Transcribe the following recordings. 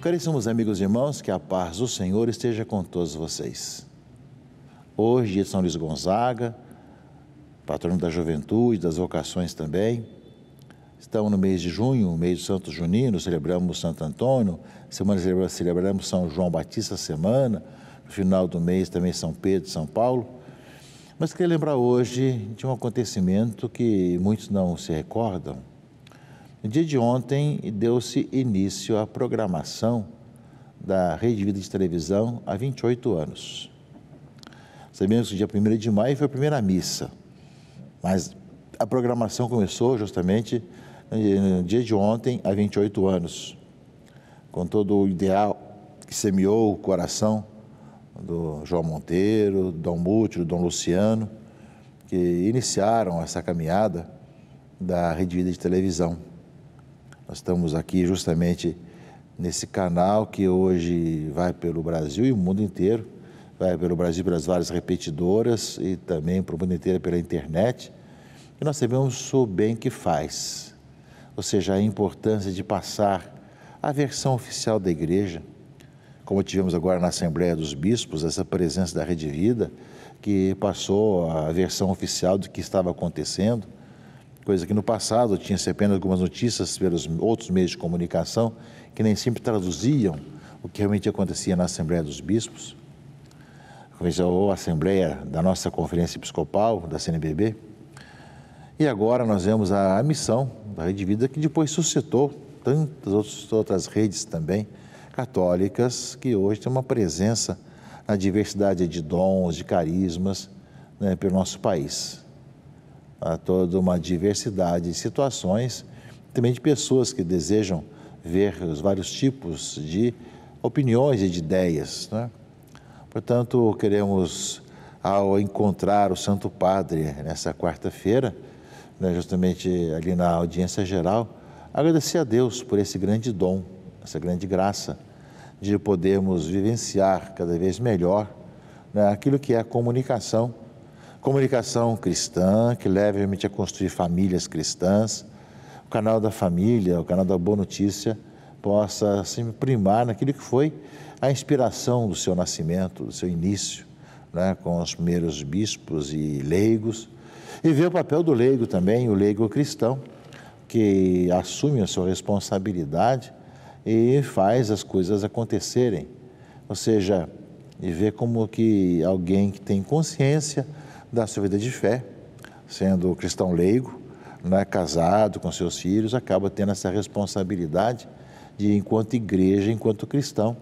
Caríssimos amigos e irmãos, que a paz do Senhor esteja com todos vocês. Hoje, dia de São Luís Gonzaga, patrono da juventude, das vocações também. Estamos no mês de junho, mês do Santo Junino, celebramos Santo Antônio, semana celebramos São João Batista, semana, no final do mês também São Pedro e São Paulo. Mas queria lembrar hoje de um acontecimento que muitos não se recordam, no dia de ontem, deu-se início à programação da Rede Vida de Televisão há 28 anos. Sabemos que o dia 1 de maio foi a primeira missa, mas a programação começou justamente no dia de ontem, há 28 anos, com todo o ideal que semeou o coração do João Monteiro, do Dom Mútio, do Dom Luciano, que iniciaram essa caminhada da Rede Vida de Televisão. Nós estamos aqui justamente nesse canal que hoje vai pelo Brasil e o mundo inteiro, vai pelo Brasil pelas várias repetidoras e também para o mundo inteiro pela internet. E nós sabemos o bem que faz, ou seja, a importância de passar a versão oficial da igreja, como tivemos agora na Assembleia dos Bispos, essa presença da Rede Vida, que passou a versão oficial do que estava acontecendo coisa que no passado tinha se apenas algumas notícias pelos outros meios de comunicação que nem sempre traduziam o que realmente acontecia na Assembleia dos Bispos, ou a Assembleia da nossa Conferência Episcopal, da CNBB. E agora nós vemos a, missão da Rede Vida, que depois suscitou tantas outras, outras redes também católicas, que hoje tem uma presença na diversidade de dons, de carismas né, pelo nosso país a toda uma diversidade de situações, também de pessoas que desejam ver os vários tipos de opiniões e de ideias. Né? Portanto, queremos, ao encontrar o Santo Padre nessa quarta-feira, né, justamente ali na audiência geral, agradecer a Deus por esse grande dom, essa grande graça de podermos vivenciar cada vez melhor né, aquilo que é a comunicação Comunicação cristã, que leve realmente a construir famílias cristãs. O canal da família, o canal da Boa Notícia, possa se assim, primar naquilo que foi a inspiração do seu nascimento, do seu início, né, com os primeiros bispos e leigos. E ver o papel do leigo também, o leigo cristão, que assume a sua responsabilidade e faz as coisas acontecerem. Ou seja, e ver como que alguém que tem consciência da sua vida de fé, sendo cristão leigo, né, casado com seus filhos, acaba tendo essa responsabilidade de, enquanto igreja, enquanto cristão,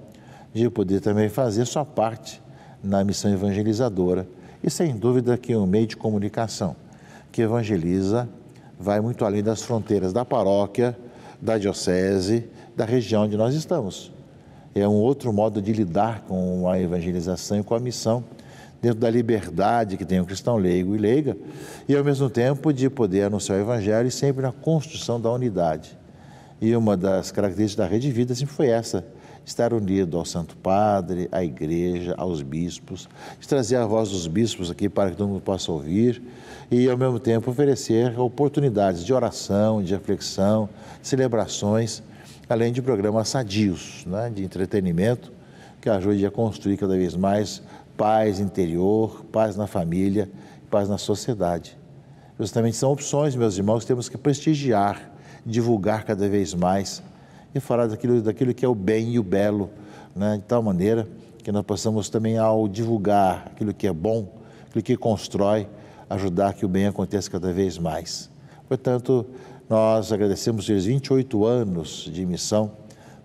de poder também fazer sua parte na missão evangelizadora. E sem dúvida que um meio de comunicação que evangeliza vai muito além das fronteiras da paróquia, da diocese, da região onde nós estamos. É um outro modo de lidar com a evangelização e com a missão dentro da liberdade que tem o cristão leigo e leiga, e ao mesmo tempo de poder anunciar o Evangelho e sempre na construção da unidade. E uma das características da Rede Vida sempre foi essa, estar unido ao Santo Padre, à Igreja, aos bispos, de trazer a voz dos bispos aqui para que todo mundo possa ouvir e, ao mesmo tempo, oferecer oportunidades de oração, de reflexão, celebrações, além de programas sadios, né, de entretenimento, que ajude a construir cada vez mais paz interior, paz na família, paz na sociedade. Justamente são opções, meus irmãos, que temos que prestigiar, divulgar cada vez mais e falar daquilo, daquilo que é o bem e o belo, né? de tal maneira que nós possamos também, ao divulgar aquilo que é bom, aquilo que constrói, ajudar que o bem aconteça cada vez mais. Portanto, nós agradecemos os 28 anos de missão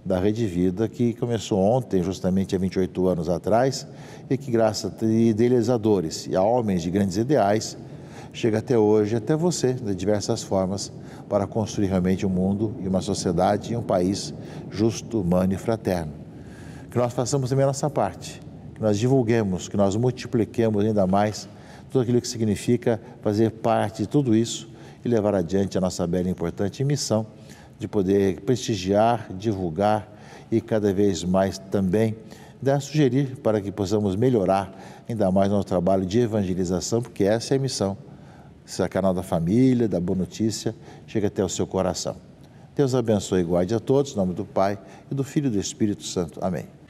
da Rede Vida, que começou ontem, justamente há 28 anos atrás, e que, graças a idealizadores e a homens de grandes ideais, chega até hoje, até você, de diversas formas, para construir realmente um mundo e uma sociedade e um país justo, humano e fraterno. Que nós façamos também a nossa parte, que nós divulguemos, que nós multipliquemos ainda mais tudo aquilo que significa fazer parte de tudo isso e levar adiante a nossa bela e importante missão de poder prestigiar, divulgar e cada vez mais também dar sugerir para que possamos melhorar ainda mais nosso trabalho de evangelização, porque essa é a missão. Esse é canal da família, da Boa Notícia, chega até o seu coração. Deus abençoe e guarde a todos, em nome do Pai e do Filho e do Espírito Santo. Amém.